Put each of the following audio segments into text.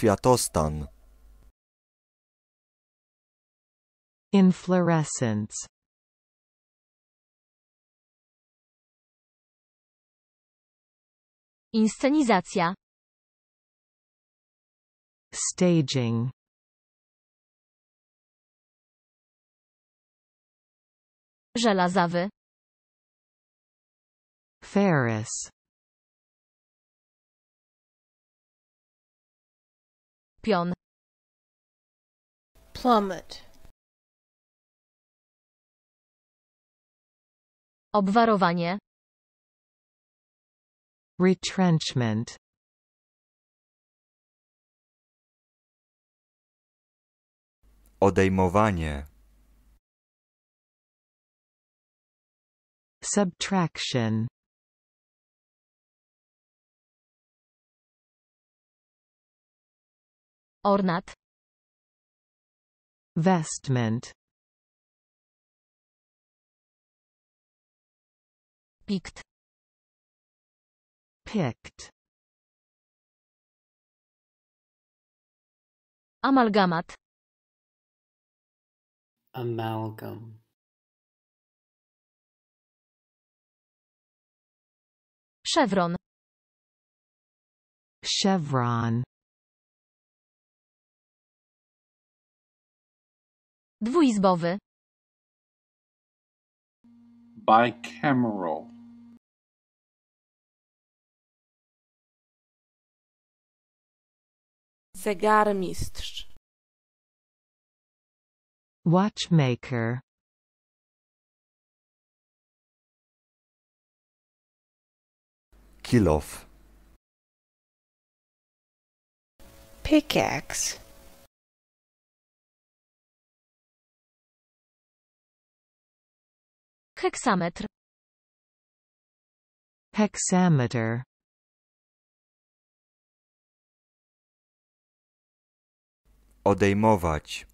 kwiatostan. Inflorescence Inscenizacja. Staging. Żelazawy. Ferris. Pion. Plummet. Obwarowanie. Retrenchment. Odejmowanie. Subtraction. Ornat. Vestment. Picked. Picked. Amalgamat. Amalgam. Chevron. Chevron. Dwuizbowy. Bicameral. Zegarmistrz. Watchmaker. Kilof. Pickaxe. Heksametr. Hexameter. Odejmować.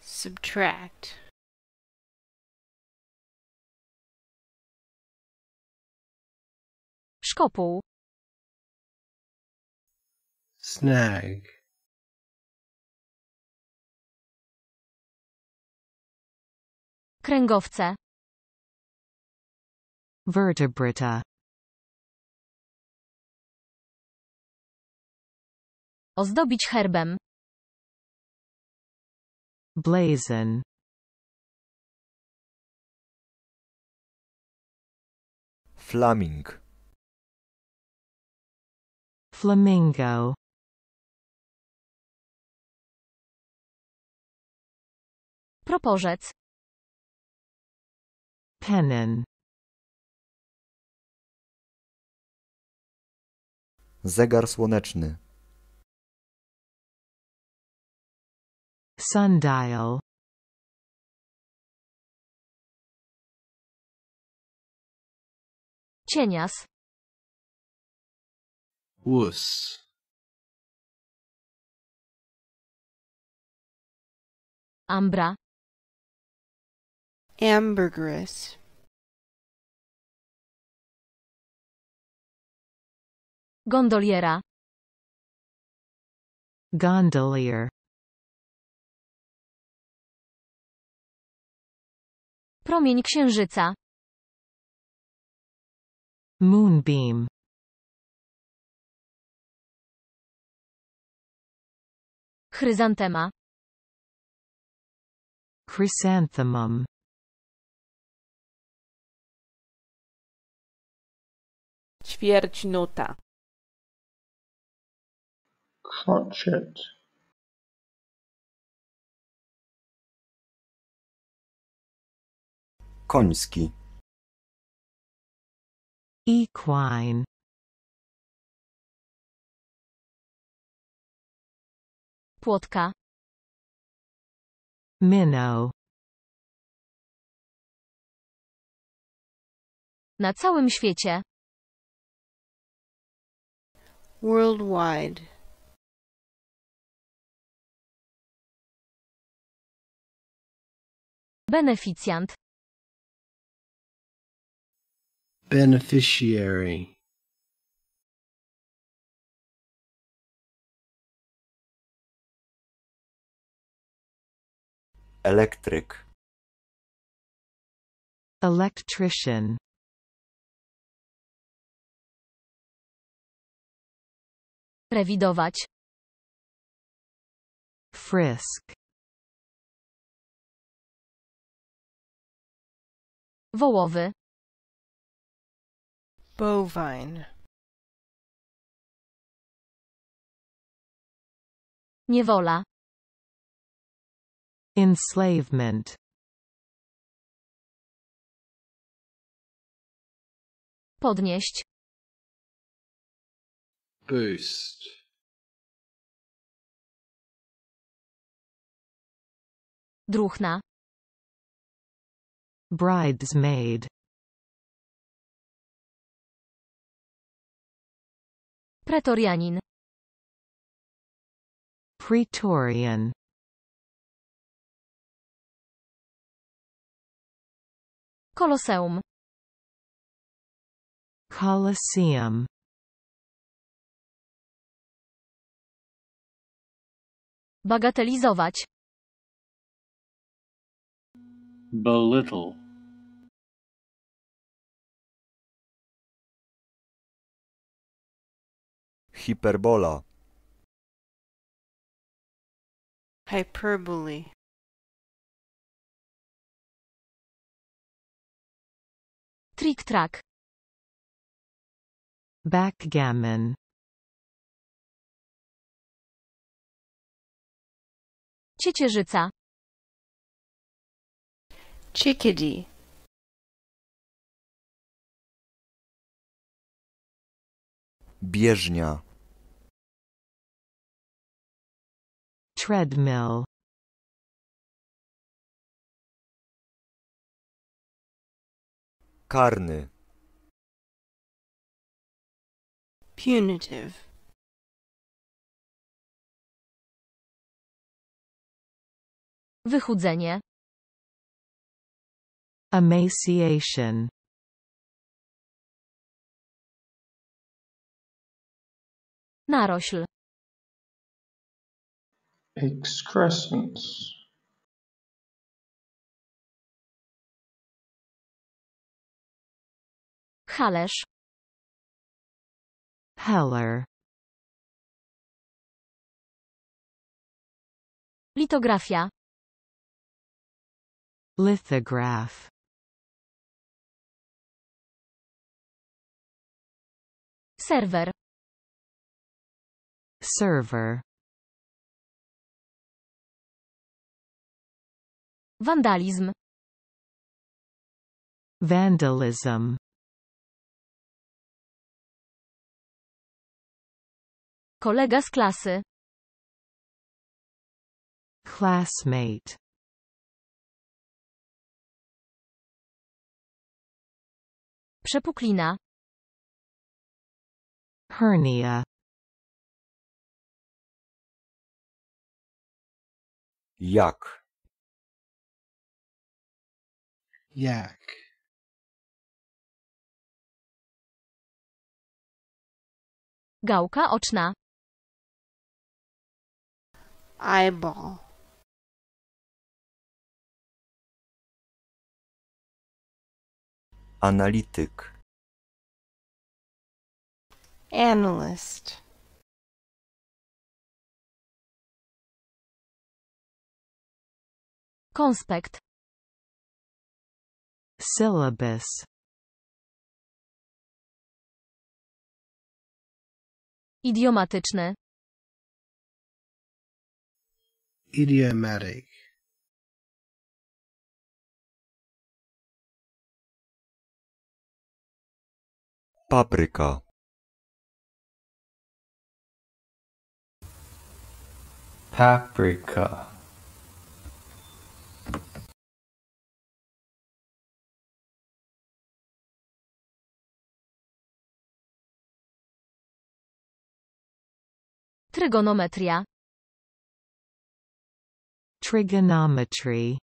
Subtract. Szkopuł. Snag. Kręgowce. Vertebrata. Ozdobić herbem. Blazon. Flaming. Flamingo. Proporzec. Pennon. Zegar słoneczny. Sundial. Cienias. Łys. Ambra ambergris gondoliera gondolier promień księżyca moonbeam chryzantema chrysanthemum ćwierć nuta. Kwaciet. Koński. Equine. Płotka. Minnow. Na całym świecie. worldwide beneficjent beneficiary electric electrician Rewidować. Frisk. Wołowy. Bovine. Niewola. Enslavement. Podnieść. boost. Druhna. Bridesmaid. Pretorianin. Pretorian. Colosseum. Colosseum. Bagatelizować. Belittle. Hiperbola. Hyperbole. Trick track. Backgammon. Ciecierzyca. Chickadee. Bieżnia. Treadmill. Karny. Punitive. Wychudzenie. Emaciation. Narośl. Excrescence. Heller. Litografia. Lithograph Serwer Server Wandalizm Vandalism Kolega z klasy Classmate Przepuklina. Hernia. Jak. Jak. Gałka oczna. Eyeball. Analityk. Analyst. Konspekt. Syllabus. idiomatyczne, Idiomatic. papryka paprika Trigonometria Trigonometry